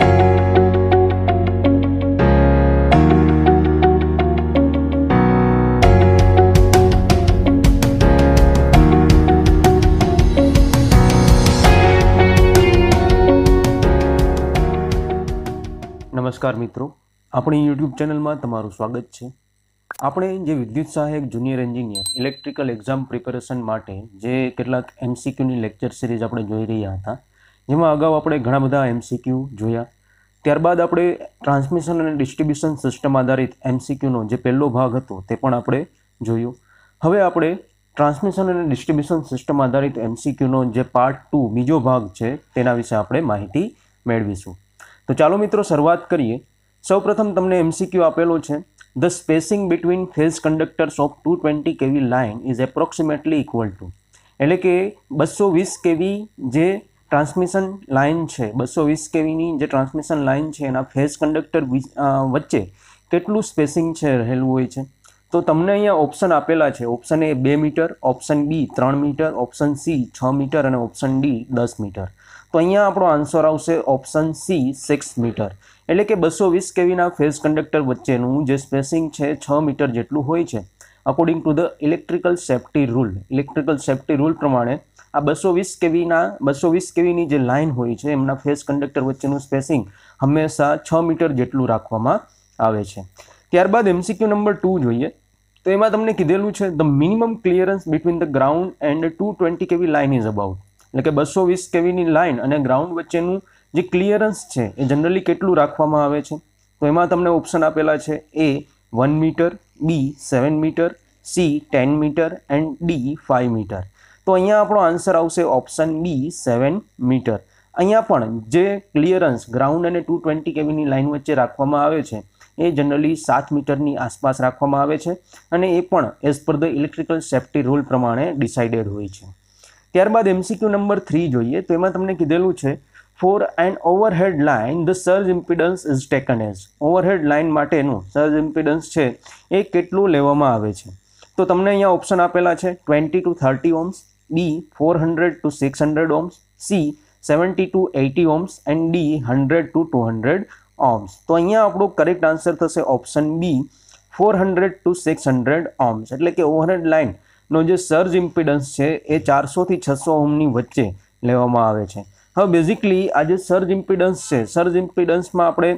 નમસ્કાર મિત્રો આપણી યુટ્યુબ ચેનલમાં તમારું સ્વાગત છે આપણે જે વિદ્યુત સહાયક junior engineer electrical exam preparation માટે જે કેટલાક એમસીક્યુની લેક્ચર સિરીઝ આપણે જોઈ રહ્યા હતા જેમાં અગાઉ આપણે ઘણા બધા એમસીક્યુ જોયા ત્યારબાદ આપણે ટ્રાન્સમિશન અને ડિસ્ટ્રિબ્યુશન સિસ્ટમ આધારિત એમસીક્યુનો જે પહેલો ભાગ હતો તે પણ આપણે જોયો હવે આપણે ટ્રાન્સમિશન અને ડિસ્ટ્રિબ્યુશન સિસ્ટમ આધારિત એમસીક્યુનો જે પાર્ટ ટુ બીજો ભાગ છે તેના વિશે આપણે માહિતી મેળવીશું તો ચાલો મિત્રો શરૂઆત કરીએ સૌપ્રથમ તમને એમસીક્યુ આપેલો છે the spacing between phase conductors of two twenty kV line is approximately equal to એટલે કે બસો વીસ કેવી જે ટ્રાન્સમિશન લાઇન છે બસો વીસ કેવીની જે ટ્રાન્સમિશન લાઇન છે એના ફેસ કંડક્ટર વચ્ચે કેટલું સ્પેસિંગ છે રહેલું હોય છે તો તમને અહીંયા ઓપ્શન આપેલા છે ઓપ્શન એ બે મીટર ઓપ્શન બી ત્રણ મીટર ઓપ્શન સી છ મીટર અને ઓપ્શન ડી દસ મીટર તો અહીંયા આપણો આન્સર આવશે ઓપ્શન સી સિક્સ મીટર એટલે કે બસો વીસ કેવીના ફેસ કંડક્ટર વચ્ચેનું જે સ્પેસિંગ છે છ મીટર જેટલું હોય છે according to the electrical safety rule electrical safety rule પ્રમાણે આ બસો વીસ કેવીના બસો વીસ કેવીની જે લાઇન હોય છે એમના ફેસ કંડક્ટર વચ્ચેનું સ્પેસિંગ હંમેશા છ મીટર જેટલું રાખવામાં આવે છે ત્યારબાદ એમસીક્યુ નંબર ટુ જોઈએ તો એમાં તમને કીધેલું છે the minimum clearance between the ground and two twenty kV line is about એટલે કે બસો વીસ કેવીની લાઇન અને ગ્રાઉન્ડ વચ્ચેનું જે ક્લિયરન્સ છે એ જનરલી કેટલું રાખવામાં આવે છે તો એમાં તમને ઓપ્શન આપેલા છે A one metre B seven metre C ten metre and D five metre તો અહીંયા આપણો આન્સર આવશે ઓપ્શન બી સેવન મીટર અહીંયા પણ જે ક્લિયરન્સ ગ્રાઉન્ડ અને ટુ ટ્વેન્ટી કેવીની લાઇન વચ્ચે રાખવામાં આવે છે એ જનરલી સાત મીટરની આસપાસ રાખવામાં આવે છે અને એ પણ as per the electrical safety rule પ્રમાણે ડિસાઇડેડ હોય છે ત્યારબાદ એમસીક્યુ નંબર થ્રી જોઈએ તો એમાં તમને કીધેલું છે for an overhead line the surge impedance is taken as overhead line માટેનું સર્જ ઇમ્પિડન્સ છે એ કેટલું લેવામાં આવે છે તો તમને અહીંયા ઓપ્શન આપેલા છે twenty to thirty ohms B four hundred to six hundred ohms C seventy to eighty ohms and D hundred to two hundred ohms તો અહીંયા આપણો કરેક્ટ આન્સર થશે option B four hundred to six hundred ohms એટલે કે overhead લાઇનનો જે surge impedance છે એ ચારસોથી છસો ઓમની વચ્ચે લેવામાં આવે છે હવે બેઝિકલી આ જે સર્જ ઇમ્પિડન્સ છે સર્જ ઇમ્પિડન્સમાં આપણે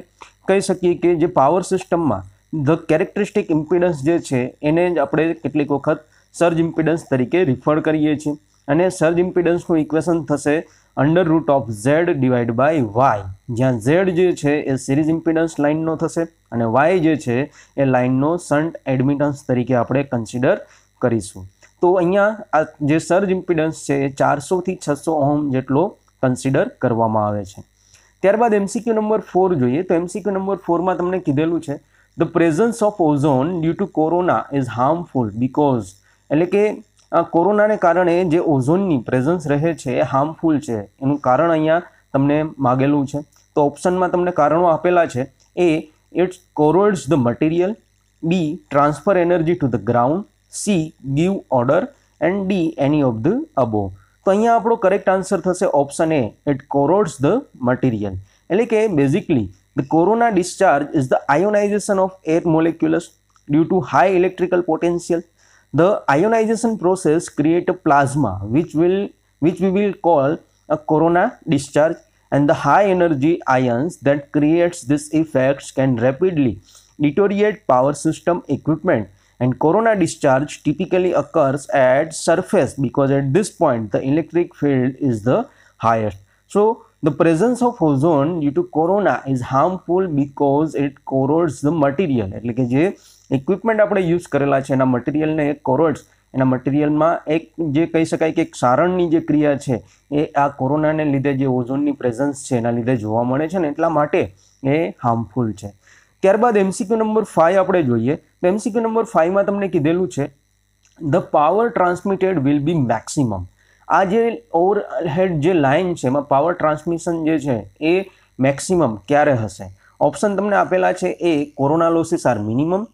કહી શકીએ કે જે પાવર સિસ્ટમમાં ધ કેરેક્ટરિસ્ટિક ઇમ્પિડન્સ જે છે એને જ આપણે કેટલીક વખત સર્જ ઇમ્પિડન્સ તરીકે રિફર કરીએ છીએ અને સર્જ ઇમ્પિડન્સનું ઇક્વેશન થશે under root of Z divide by Y જ્યાં ઝેડ જે છે એ સિરીઝ ઇમ્પિડન્સ લાઇનનો થશે અને વાય જે છે એ લાઇનનો સન્ટ એડમિટન્સ તરીકે આપણે કન્સિડર કરીશું તો અહીંયા આ જે સર્જ ઇમ્પિડન્સ છે એ ચારસોથી છસો ઓહમ જેટલો કન્સિડર કરવામાં આવે છે ત્યારબાદ એમસીક્યુ નંબર ફોર જોઈએ તો એમસીક્યુ નંબર ફોરમાં તમને કીધેલું છે the presence of ozone due to corona is harmful because એટલે કે કોરોનાને કારણે જે ઓઝોનની પ્રેઝન્સ રહે છે એ હાર્મફુલ છે એનું કારણ અહીંયા તમને માગેલું છે તો ઓપ્શનમાં તમને કારણો આપેલા છે A it's corrodes the material B transfer energy to the ground C give odour and D any of the above તો અહીંયા આપણો કરેક્ટ આન્સર થશે option A it corrodes the material એટલે કે basically the corona discharge is the ionisation of air molecules due to high electrical potential the ionisation process create a plasma which will which we will call a corona discharge and the high energy ions that creates this effects can rapidly deteriorate power system equipment And corona discharge typically occurs at surface because at this point the electric field is the highest. So the presence of ozone due to corona is harmful because it corrodes the material એટલે કે જે equipment આપણે use કરેલા છે એના મટીરિયલને એ કોરોડ્સ એના મટીરિયલમાં એક જે કહી શકાય કે એક સારણની જે ક્રિયા છે એ આ કોરોનાને લીધે જે ઓઝોનની પ્રેઝન્સ છે એના લીધે જોવા મળે છે ને એટલા માટે એ હાર્મફુલ છે ત્યારબાદ એમસીક્યુ નંબર ફાઇવ આપણે જોઈએ તો એમસીક્યુ નંબર ફાઇવમાં તમને કીધેલું છે the power transmitted will be maximum આ જે ઓવરહેડ જે લાઇન છે એમાં પાવર ટ્રાન્સમિશન જે છે એ મેક્સિમમ ક્યારે હશે ઓપ્શન તમને આપેલા છે A corona losses are minimum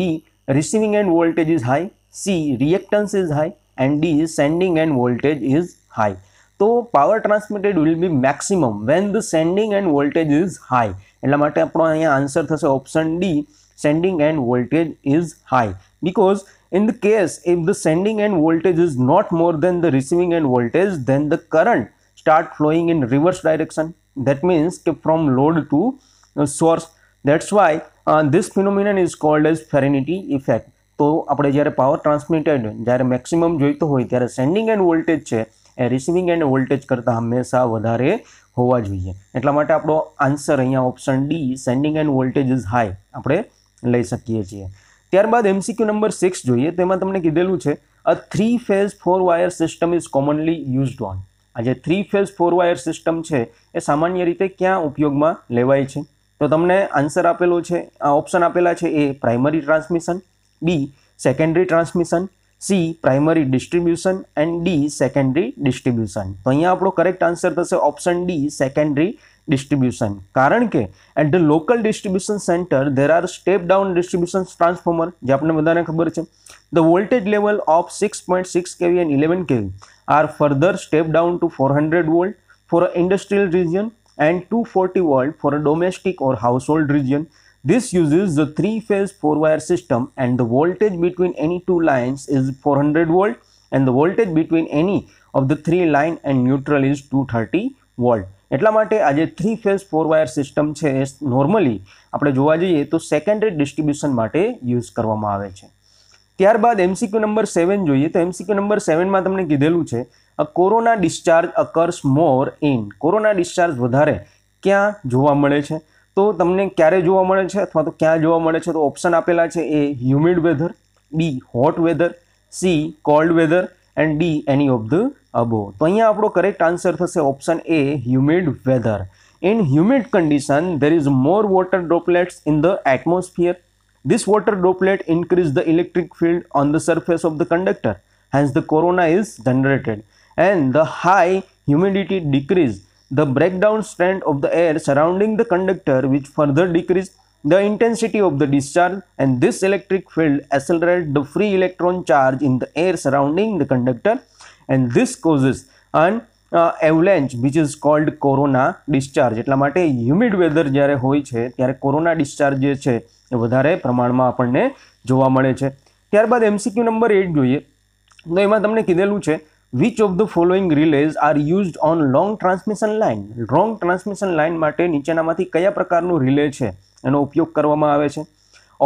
B receiving end voltage is high C reactance is high and D sending end voltage is high તો power transmitted will be maximum when the sending end voltage is high એટલા માટે આપણો અહીંયા answer થશે option D sending end voltage is high because in the case if the sending end voltage is not more than the receiving end voltage then the current start flowing in reverse direction that means from load to source that's why uh, this phenomenon is called as Ferraniti effect तो આપણે જ્યારે power transmitted જ્યારે maximum જોઈતો હોય ત્યારે sending end voltage છે એ receiving end voltage કરતાં હંમેશા વધારે હોવા જોઈએ એટલા માટે આપણો આન્સર અહીંયા option D sending end voltage is high આપણે લઈ શકીએ છીએ ત્યારબાદ એમસીક્યુ નંબર સિક્સ જોઈએ તેમાં તમને કીધેલું છે a three phase four wire system is commonly used on આ જે three phase four wire system છે એ સામાન્ય રીતે ક્યાં ઉપયોગમાં લેવાય છે તો તમને આન્સર આપેલો છે આ ઓપ્શન આપેલા છે A primary transmission B secondary transmission C primary distribution and D secondary distribution तो अँ आप करेक्ट आंसर थे ऑप्शन डी सेकेंडरी डिस्ट्रीब्यूशन कारण के at the local distribution centre there are step down distribution transformer जो अपने बताने खबर है the voltage level of six point six KV and eleven KV are further step down to four hundred volt for a industrial region and to forty volt for a domestic और household region This uses the three-phase four-wire system and the voltage between any two lines is 400 volt and the voltage between any of the three line and neutral is 230 volt. એટલા માટે આજે three phase four wire system છે એ normally આપણે જોવા જઈએ તો secondary distribution માટે યુઝ કરવામાં આવે છે ત્યારબાદ એમસીક્યુ નંબર સેવન જોઈએ તો એમસીક્યુ નંબર સેવનમાં તમને કીધેલું છે a corona discharge occurs more in corona discharge વધારે ક્યાં જોવા મળે છે તો તમને ક્યારે જોવા મળે છે અથવા તો ક્યાં જોવા મળે છે તો ઓપ્શન આપેલા છે A humid weather B hot weather C cold weather and D any of the above તો અહીંયા આપણો કરેક્ટ આન્સર થશે option A humid weather in humid condition there is more water droplets in the atmosphere this water droplet increase the electric field on the surface of the conductor hence the corona is generated and the high humidity decrease the breakdown strength of the air surrounding the conductor which further decreased the intensity of the discharge and this electric field accelerates the free electron charge in the air surrounding the conductor and this causes an uh, avalanche which is called corona discharge એટલા માટે humid weather જ્યારે હોય છે ત્યારે corona discharge જે છે એ વધારે પ્રમાણમાં આપણને જોવા મળે છે ત્યારબાદ એમસીક્યુ નંબર એટ જોઈએ તો એમાં તમને કીધેલું છે which of the following relays are used on long transmission line long transmission line માટે નીચેનામાંથી કયા પ્રકારનું રિલે છે એનો ઉપયોગ કરવામાં આવે છે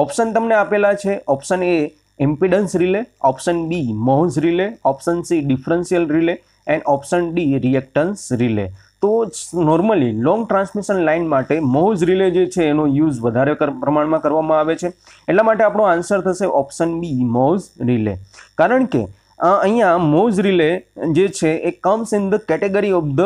ઓપ્શન તમને આપેલા છે option A impedance relay option B mhos relay option C differential relay and option D reactance relay તો નોર્મલી લોંગ ટ્રાન્સમિશન લાઇન માટે મોઝ રિલે જે છે એનો યુઝ વધારે પ્રમાણમાં કરવામાં આવે છે એટલા માટે આપણો આન્સર થશે ઓપ્શન બી મોઝ રિલે કારણ કે અહીંયા મોઝ રિલે જે છે એ comes in the category of the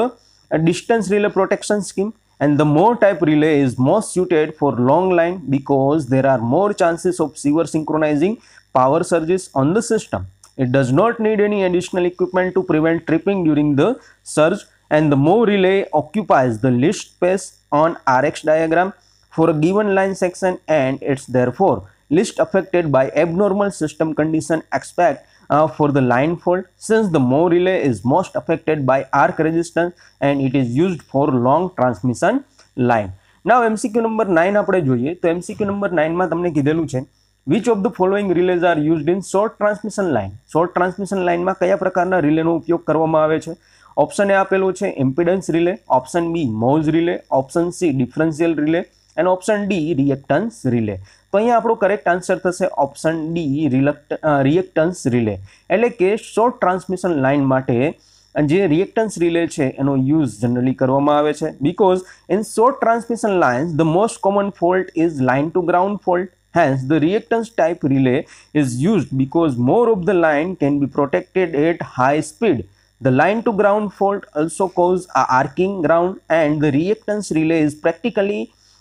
distance relay protection scheme and the more type relay is more suited for long line because there are more chances of sewer synchronizing power surges on the system. It does not need any additional equipment to prevent tripping during the surge and the more relay occupies the least space on RX diagram for a given line section and it's therefore least affected by abnormal system condition expect uh, for the line fault since the Mo relay is most affected by arc resistance and it is used for long transmission line. Now MCQ number 9 આપણે જોઈએ તો MCQ number 9 માં તમને કીધેલું છે which of the following relays are used in short transmission line short transmission લાઇનમાં કયા પ્રકારના રિલેનો ઉપયોગ કરવામાં આવે છે ઓપ્શન એ આપેલું છે impedance relay option B mhos relay option C differential relay અને ઓપ્શન ડી રિએક્ટન્સ રિલે તો અહીંયા આપણો કરેક્ટ આન્સર થશે ઓપ્શન ડી રિલક્ટ રિએક્ટન્સ રિલે એટલે કે શોર્ટ ટ્રાન્સમિશન લાઇન માટે જે રિએક્ટન્સ રિલે છે એનો યુઝ જનરલી કરવામાં આવે છે because in short transmission lines the most common fault is line to ground fault Hence, the reactance type relay is used because more of the line can be protected at high speed. The line to ground fault also causes a arcing ground and the reactance relay is practically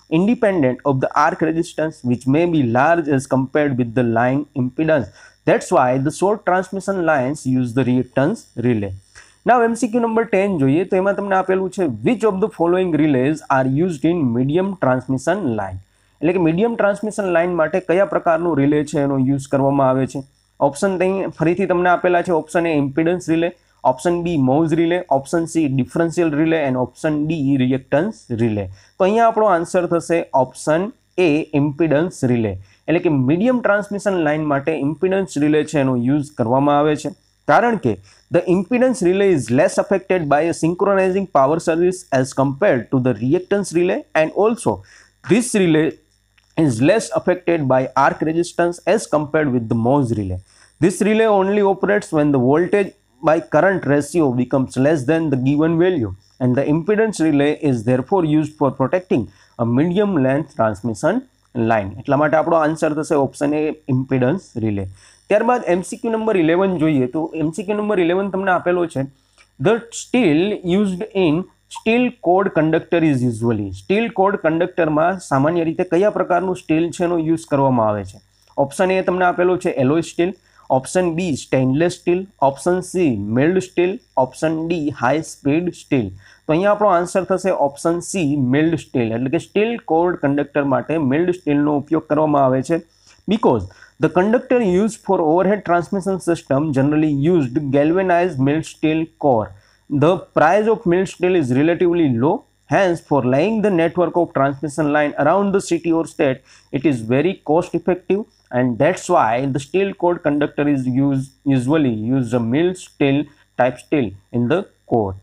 independent of the arc resistance which may be large as compared with the line impedance. That's why the short transmission lines use the reactance relay. Now MCQ number ten જોઈએ તો એમાં તમને આપેલું છે which of the following relays are used in medium transmission line એટલે કે medium transmission line માટે કયા પ્રકારનું રિલે છે એનો યુઝ કરવામાં આવે છે ઓપ્શન અહીં ફરીથી તમને આપેલા છે option A impedance relay option B mhos relay option C differential relay and option D reactance relay તો અહીંયા આપણો આન્સર થશે ઓપ્શન એ ઇમ્પિડન્સ રિલે એટલે કે મીડિયમ ટ્રાન્સમિશન લાઇન માટે ઇમ્પિડન્સ રિલે છે એનો યુઝ કરવામાં આવે છે કારણ કે the impedance relay is less affected by a synchronising power service as compared to the reactance relay and also this relay is less affected by arc resistance as compared with the mhos relay this relay only operates when the voltage by current ratio becomes less than the given value and the impedance relay is therefore used for protecting a medium length transmission line એટલા માટે આપણો answer થશે option A impedance relay ત્યારબાદ MCQ number eleven જોઈએ તો MCQ number eleven તમને આપેલો છે the steel used in steel cored conductor is usually steel cored કંડક્ટરમાં સામાન્ય રીતે કયા પ્રકારનું સ્ટીલ છે એનો યુઝ કરવામાં આવે છે ઓપ્શન એ તમને આપેલો છે alloy steel option B stainless steel option C mild steel option D high speed steel तो यहां आपनो आंसर थसे ऑप्शन सी मिल्ड स्टील એટલે કે સ્ટીલ કોર કન્ડક્ટર માટે મિલ્ડ સ્ટીલ નો ઉપયોગ કરવામાં આવે છે because the conductor used for overhead transmission system generally used galvanise mild steel core the price of mild steel is relatively low hence for イング the network of transmission line around the city or state it is very cost effective and that's why the steel cord conductor is used usually used a mill steel type steel in the core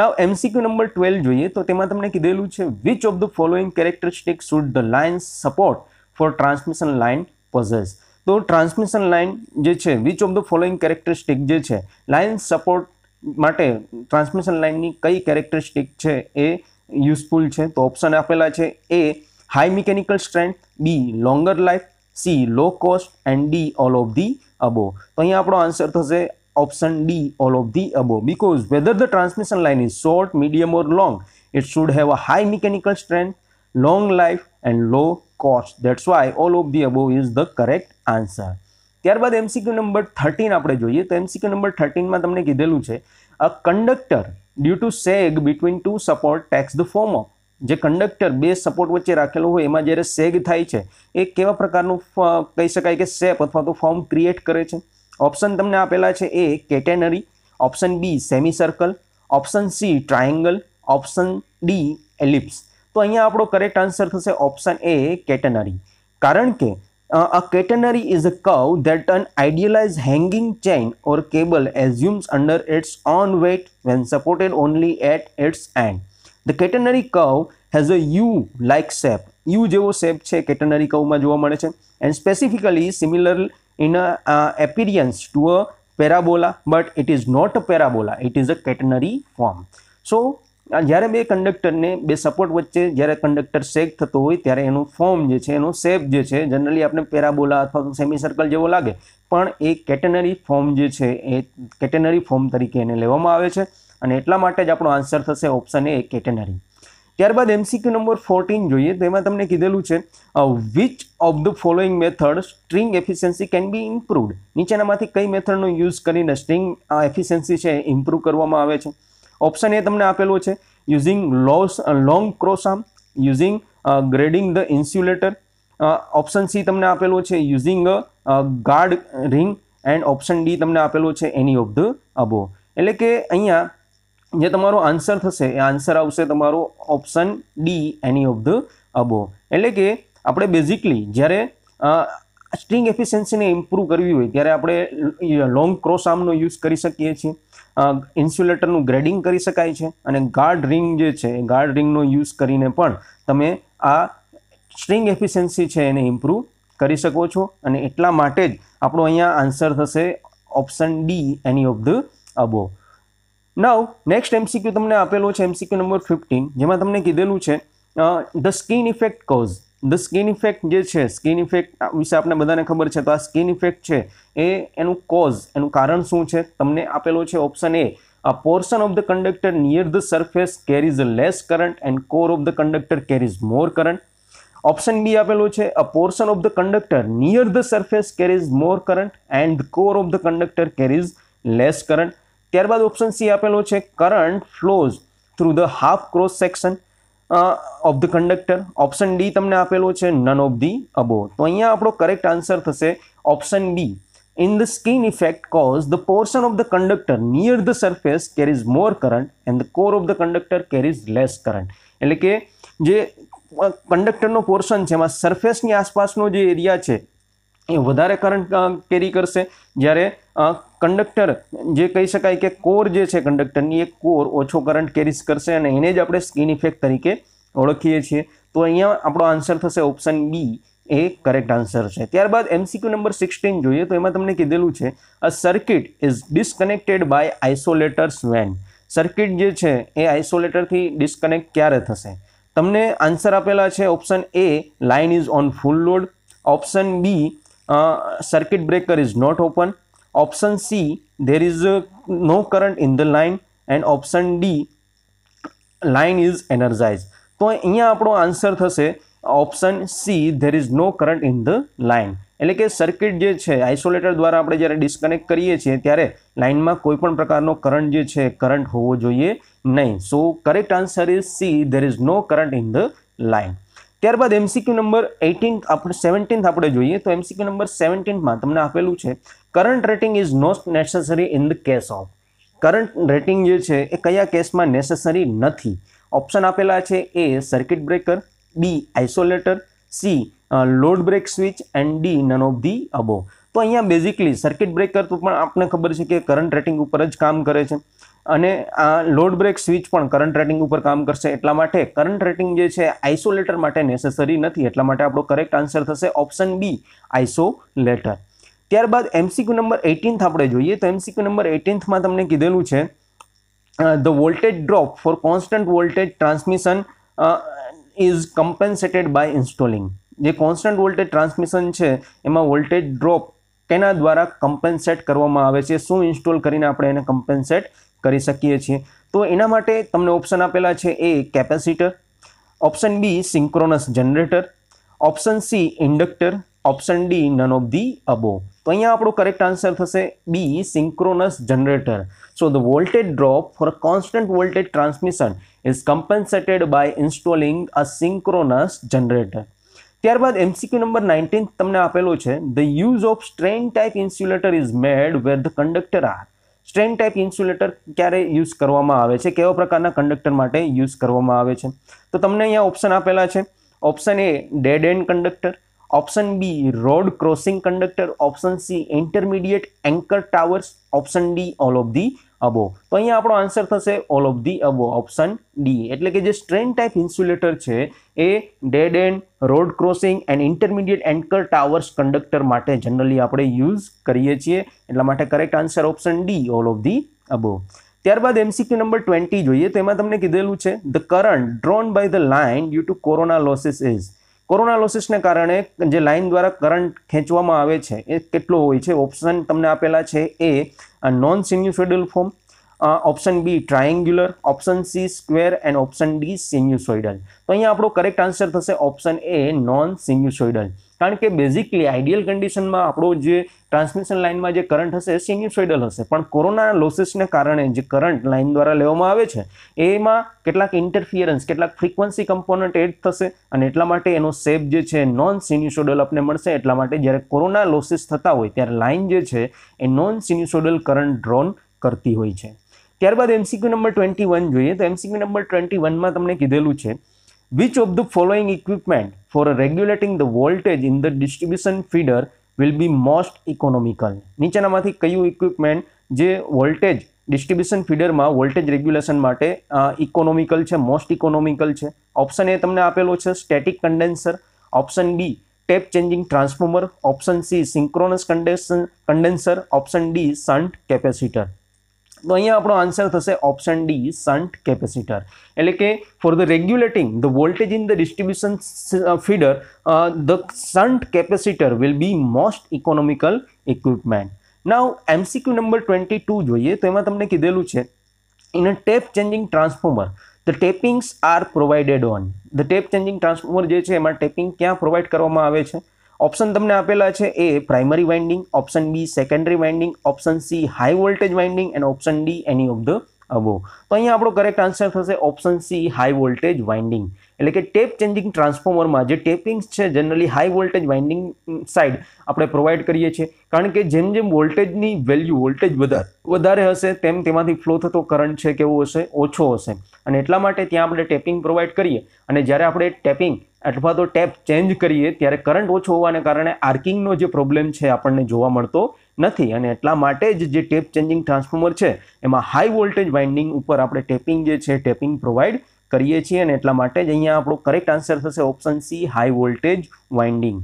now mcq number 12 જોઈએ તો તેમાં તમને કીધેલું છે which of the following characteristic should the line support for transmission line possess તો transmission line જે છે which of the following characteristic જે છે લાઇન સપોર્ટ માટે ટ્રાન્સમિશન લાઇનની કઈ કેરેક્ટરિસ્ટિક છે એ યુઝફુલ છે તો ઓપ્શન આપેલા છે A high mechanical strength B longer life C low cost and D all of the above તો અહીંયા આપણો આન્સર થશે option D all of the above because whether the transmission line is short medium or long it should have a high mechanical strength long life and low cost that's why all of the above is the correct answer ત્યારબાદ MCQ number thirteen આપણે જોઈએ તો MCQ number થર્ટીનમાં તમને કીધેલું છે a conductor due to sag between two support takes the form of જે conductor બે સપોર્ટ વચ્ચે રાખેલું હોય એમાં જ્યારે સેગ થાય છે એ કેવા પ્રકારનું કહી શકાય કે સેપ અથવા તો ફોર્મ ક્રિએટ કરે છે ઓપ્શન તમને આપેલા છે A catenary option B semi circle option C triangle option D ellipse તો અહીંયા આપણો કરેક્ટ આન્સર થશે ઓપ્શન એ કેટેનરી કારણ કે a catenary is a curve that an idealise hanging chain or cable assumes under its own weight when supported only at its end the catenary curve has a U like shape U જેવો shape છે catenary કવમાં જોવા મળે છે and specifically similar in a appearance to a parabola but it is not a parabola it is a catenary form so જ્યારે બે કંડક્ટરને બે સપોર્ટ વચ્ચે જ્યારે કંડક્ટર શેક થતો હોય ત્યારે એનું ફોર્મ જે છે એનો શેપ જે છે જનરલી આપણે પેરાબોલા અથવા તો સેમી સર્કલ જેવો લાગે પણ એ કેટેનરી ફોર્મ જે છે એ કેટેનરી ફોર્મ તરીકે એને લેવામાં આવે છે અને એટલા માટે જ આપણો આન્સર થશે ઓપ્શન એ કેટેનરી ત્યારબાદ એમસીક્યુ નંબર ફોર્ટીન જોઈએ તેમાં તમને કીધેલું છે which of the following method string efficiency can be improved નીચેનામાંથી કઈ મેથડનો યુઝ કરીને સ્ટ્રિંગ એફિશિયન્સી છે ઇમ્પ્રૂવ કરવામાં આવે છે ઓપ્શન એ તમને આપેલો છે using loss long cross arm using grading the insulator option C તમને આપેલો છે using a guard ring and option D તમને આપેલો છે એની ઓફ ધ અબો એટલે કે અહીંયા જે તમારો આન્સર થશે એ આન્સર આવશે તમારો option D any of the above એટલે કે આપણે બેઝિકલી જ્યારે સ્ટ્રિંગ એફિશિયન્સીને ઇમ્પ્રૂવ કરવી હોય ત્યારે આપણે લોંગ ક્રોસ આર્મનો યુઝ કરી શકીએ છીએ ઇન્સ્યુલેટરનું ગ્રેડિંગ કરી શકાય છે અને ગાર્ડ રિંગ જે છે એ ગાર્ડ રિંગનો યુઝ કરીને પણ તમે આ સ્ટ્રિંગ એફિશિયન્સી છે એને ઇમ્પ્રૂવ કરી શકો છો અને એટલા માટે જ આપણો અહીંયા આન્સર થશે option D any of the above now next MCQ તમને આપેલો છે એમસીક્યુ નંબર ફિફ્ટીન જેમાં તમને કીધેલું છે the skin effect cause the skin effect જે છે સ્કિન ઇફેક્ટ વિશે આપણે બધાને ખબર છે તો આ સ્કિન ઇફેક્ટ છે એ એનું કોઝ એનું કારણ શું છે તમને આપેલો છે option A a portion of the conductor near the surface carries less current and core of the conductor carries more current option B આપેલો છે a portion of the conductor near the surface carries more current and core of the conductor carries less current ત્યારબાદ option C આપેલો છે current flows through the half cross section of the conductor option D તમને આપેલો છે none of the above તો અહીંયા આપણો correct answer થશે option B In the skin effect cause the portion of the conductor near the surface carries more current and the core of the conductor carries less current એટલે કે જે કંડક્ટરનો portion છે એમાં સરફેસની આસપાસનો જે એરિયા છે એ વધારે કરંટ કેરી કરશે જ્યારે कंडक्टर जे कह सका एक कोर जे छे कंडक्टर ની એક કોર ઓછો કરંટ કેરીસ કરસે અને એને જ આપણે સ્કિન ઇફેક્ટ તરીકે ઓળખીએ છીએ તો અહીંયા આપણો આન્સર થશે ઓપ્શન B એ करेक्ट આન્સર છે ત્યારબાદ MCQ નંબર 16 જોઈએ તો એમાં તમને કહેેલું છે a circuit is disconnected by isolator when circuit જે છે એ આઇસોલેટર થી डिस्कनेक्ट ક્યારે થશે તમને આન્સર આપેલા છે option A line is on full load option B circuit breaker is not open option C there is no current in the line and option D line is energise તો અહીંયા આપણો answer થશે option C there is no current in the line એટલે કે circuit જે છે isolator દ્વારા આપણે જ્યારે ડિસ્કનેક્ટ કરીએ છીએ ત્યારે લાઇનમાં કોઈ પણ પ્રકારનો કરંટ જે છે કરંટ હોવો જોઈએ નહીં so correct answer is C there is no current in the line ત્યારબાદ એમસીક્યુ નંબર એઇટીન્થ આપણે સેવન્ટીન્થ આપણે જોઈએ તો એમસીક્યુ નંબર સેવન્ટીનમાં તમને આપેલું છે current rating is not necessary in the case of current rating જે છે એ કયા કેસમાં નેસેસરી નથી ઓપ્શન આપેલા છે A circuit breaker B isolator C load break switch and D none of the above તો અહીંયા બેઝિકલી સર્કિટ બ્રેકર તો પણ આપને ખબર છે કે કરંટ રેટિંગ ઉપર જ કામ કરે છે અને આ લોડ બ્રેક સ્વિચ પણ કરંટ રેટિંગ ઉપર કામ કરશે એટલા માટે કરંટ રેટિંગ જે છે આઇસોલેટર માટે નેસેસરી નથી એટલા માટે આપણો કરેક્ટ આન્સર થશે ઓપ્શન બી આઇસોલેટર ત્યારબાદ એમસીક્યુ નંબર એટીનથ આપણે જોઈએ તો એમસીક્યુ નંબર એટીન્થમાં તમને કીધેલું છે the voltage drop for constant voltage transmission is compensated by installing જે કોન્સ્ટન્ટ વોલ્ટેજ ટ્રાન્સમિશન છે એમાં વોલ્ટેજ ડ્રોપ તેના દ્વારા કમ્પન્સેટ કરવામાં આવે છે શું ઇન્સ્ટોલ કરીને આપણે એને કમ્પન્સેટ કરી શકીએ છીએ તો એના માટે તમને ઓપ્શન આપેલા છે A capacitor option B synchronous generator option C inductor option D none of the above તો અહીંયા આપણો કરેક્ટ આન્સર થશે B synchronous generator so the voltage drop for constant voltage transmission is compensated by installing a synchronous generator ત્યારબાદ MCQ number nineteen તમને આપેલો છે the use of strain type insulator is made where the conductor are strain type insulator ક્યારે use કરવામાં આવે છે કેવા પ્રકારના કંડક્ટર માટે યુઝ કરવામાં આવે છે તો તમને અહીંયા ઓપ્શન આપેલા છે option A dead end conductor option B road crossing conductor option C intermediate anchor towers option D all of the above તો અહીંયા આપણો આન્સર થશે all of the above option D એટલે કે જે સ્ટ્રેન ટાઈપ ઇન્સ્યુલેટર છે એ dead end road crossing and intermediate anchor towers conductor માટે જનરલી આપણે યુઝ કરીએ છીએ એટલા માટે correct answer option D all of the above ત્યારબાદ એમસીક્યુ નંબર ટ્વેન્ટી જોઈએ તો એમાં તમને કીધેલું છે the current drawn by the line due to corona losses is corona લોસિસને કારણે જે લાઇન દ્વારા કરંટ ખેંચવામાં આવે છે એ કેટલો હોય છે ઓપ્શન તમને આપેલા છે એ non sinusoidal form option B triangular option C square and option D sinusoidal તો અહીંયા આપણો કરેક્ટ આન્સર થશે ઓપ્શન એ નોન સિન્યુસોઇડલ કારણ કે બેઝિકલી આઈડિયલ કન્ડિશનમાં આપણો જે ટ્રાન્સમિશન લાઇનમાં જે કરંટ હશે એ સિન્યુસોઇડલ હશે પણ કોરોના લોસીસને કારણે જે કરંટ લાઇન દ્વારા લેવામાં આવે છે એમાં કેટલાક ઇન્ટરફિયરન્સ કેટલાક ફ્રીક્વન્સી કમ્પોનન્ટ એડ થશે અને એટલા માટે એનો સેપ જે છે નોન સિન્યુસોડલ આપણે મળશે એટલા માટે જ્યારે કોરોના લોસીસ થતા હોય ત્યારે લાઇન જે છે એ નોન સિન્યુસોડલ કરંટ ડ્રોન કરતી હોય છે ત્યારબાદ એમસીક્યુ નંબર ટ્વેન્ટી વન જોઈએ તો એમસીક્યુ નંબર ટ્વેન્ટી વનમાં તમને કીધેલું છે which of the following equipment for regulating the voltage in the distribution feeder will be most economical નીચેનામાંથી કયું ઇક્વિપમેન્ટ જે વોલ્ટેજ ડિસ્ટ્રીબ્યુશન ફીડરમાં વોલ્ટેજ રેગ્યુલેશન માટે ઇકોનોમિકલ છે મોસ્ટ ઇકોનોમિકલ છે ઓપ્શન એ તમને આપેલો છે static condenser option B tap changing transformer option C synchronous condenser option D shunt capacitor તો અહીંયા આપણો આન્સર થશે ઓપ્શન ડી સન્ટ કેપેસિટર એટલે કે for the regulating the voltage in the distribution feeder the shunt capacitor will be most economical equipment now MCQ number twenty two જોઈએ તો એમાં તમને કીધેલું છે in a tap changing transformer the tappings are provided on the tap changing transformer જે છે એમાં tapping ક્યાં પ્રોવાઈડ કરવામાં આવે છે ઓપ્શન તમને આપેલા છે A primary winding option B secondary winding option C high voltage winding and option D any of the above તો અહીંયા આપણો કરેક્ટ આન્સર થશે option C high voltage winding એટલે કે ટેપ ચેન્જિંગ ટ્રાન્સફોર્મરમાં જે ટેપિંગ્સ છે generally high voltage winding side આપણે પ્રોવાઈડ કરીએ છીએ કારણ કે જેમ જેમ વોલ્ટેજની વેલ્યુ વોલ્ટેજ વધારે વધારે હશે તેમ તેમાંથી ફ્લો થતો કરંટ છે કેવો હશે ઓછો હશે અને એટલા માટે ત્યાં આપણે ટેપિંગ પ્રોવાઈડ કરીએ અને જ્યારે આપણે ટેપિંગ અથવા તો ટેપ ચેન્જ કરીએ ત્યારે કરંટ ઓછો હોવાને કારણે આર્કિંગનો જે પ્રોબ્લેમ છે આપણને જોવા મળતો નથી અને એટલા માટે જ જે ટેપ ચેન્જિંગ ટ્રાન્સફોર્મર છે એમાં હાઈ વોલ્ટેજ વાઇન્ડિંગ ઉપર આપણે ટેપિંગ જે છે ટેપિંગ પ્રોવાઈડ કરીએ છીએ અને એટલા માટે જ અહીંયા આપણો કરેક્ટ આન્સર થશે option C high voltage winding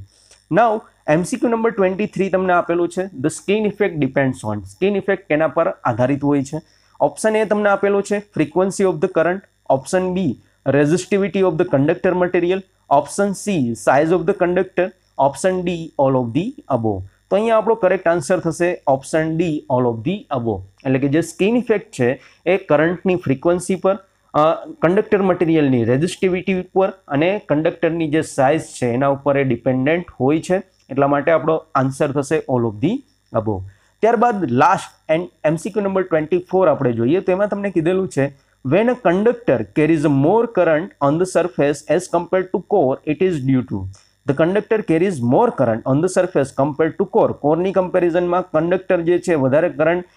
now MCQ number twenty three તમને આપેલું છે the skin effect depends on skin effect કેના પર આધારિત હોય છે ઓપ્શન એ તમને આપેલો છે frequency of the current option B resistivity of the conductor material option C size of the conductor option D all of the above તો અહીંયા આપણો કરેક્ટ આન્સર થશે option D all of the above એટલે કે જે skin effect છે એ કરંટની frequency પર કંડક્ટર મટીરિયલની રેઝિસ્ટિવિટી ઉપર અને કંડક્ટરની જે સાઇઝ છે એના ઉપર એ ડિપેન્ડન્ટ હોય છે એટલા માટે આપણો આન્સર થશે ઓલ ઓફ ધી અબો ત્યારબાદ last and MCQ number twenty four આપણે જોઈએ તો એમાં તમને કીધેલું છે when a conductor carries more current on the surface as compare to core it is due to the conductor carries more current on the surface compare to core કોરની કમ્પેરિઝનમાં conductor જે છે વધારે કરંટ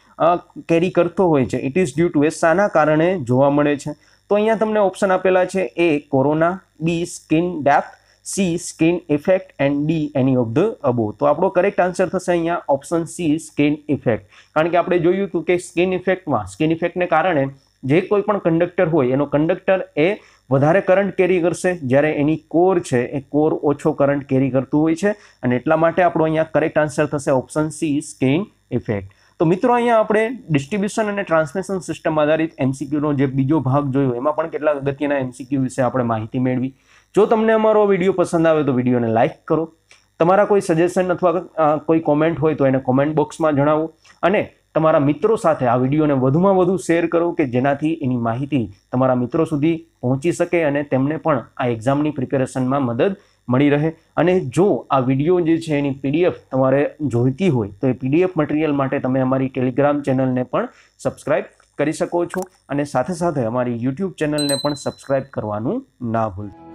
કેરી કરતો હોય છે it is due to એ શાના કારણે જોવા મળે છે તો અહીંયા તમને ઓપ્શન આપેલા છે A corona B skin depth C skin effect and D any of the above તો આપણો કરેક્ટ આન્સર થશે અહીંયા ઓપ્શન સી સ્કિન ઇફેક્ટ કારણ કે આપણે જોયું હતું કે સ્કિન ઇફેક્ટમાં સ્કિન ઇફેક્ટને કારણે જે કોઈ પણ કંડક્ટર હોય એનો કંડક્ટર એ વધારે કરંટ કેરી કરશે જ્યારે એની કોર છે એ કોર ઓછો કરંટ કેરી કરતું હોય છે અને એટલા માટે આપણો અહીંયા કરેક્ટ આન્સર થશે ઓપ્શન સી સ્કિન ઇફેક્ટ તો મિત્રો અહીંયા આપણે ડિસ્ટ્રીબ્યુશન અને ટ્રાન્સમિશન સિસ્ટમ આધારિત એમસીક્યુનો જે બીજો ભાગ જોયો એમાં પણ કેટલા અગત્યના એમસીક્યુ વિશે આપણે માહિતી મેળવી જો તમને અમારો વિડીયો પસંદ આવે તો વિડીયોને લાઇક કરો તમારા કોઈ સજેશન અથવા કોઈ કોમેન્ટ હોય તો એને કોમેન્ટ બોક્સમાં જણાવો અને તમારા મિત્રો સાથે આ વિડીયોને વધુમાં વધુ શેર કરો કે જેનાથી એની માહિતી તમારા મિત્રો સુધી પહોંચી શકે અને તેમને પણ આ એક્ઝામની પ્રિપેરેશનમાં મદદ મળી રહે અને જો આ વિડીયો જે છે એની પીડીએફ તમારે જોઈતી હોય તો એ પીડીએફ મટીરિયલ માટે તમે અમારી ટેલિગ્રામ ચેનલને પણ સબસ્ક્રાઈબ કરી શકો છો અને સાથે સાથે અમારી યુટ્યુબ ચેનલને પણ સબસ્ક્રાઈબ કરવાનું ના ભૂલતા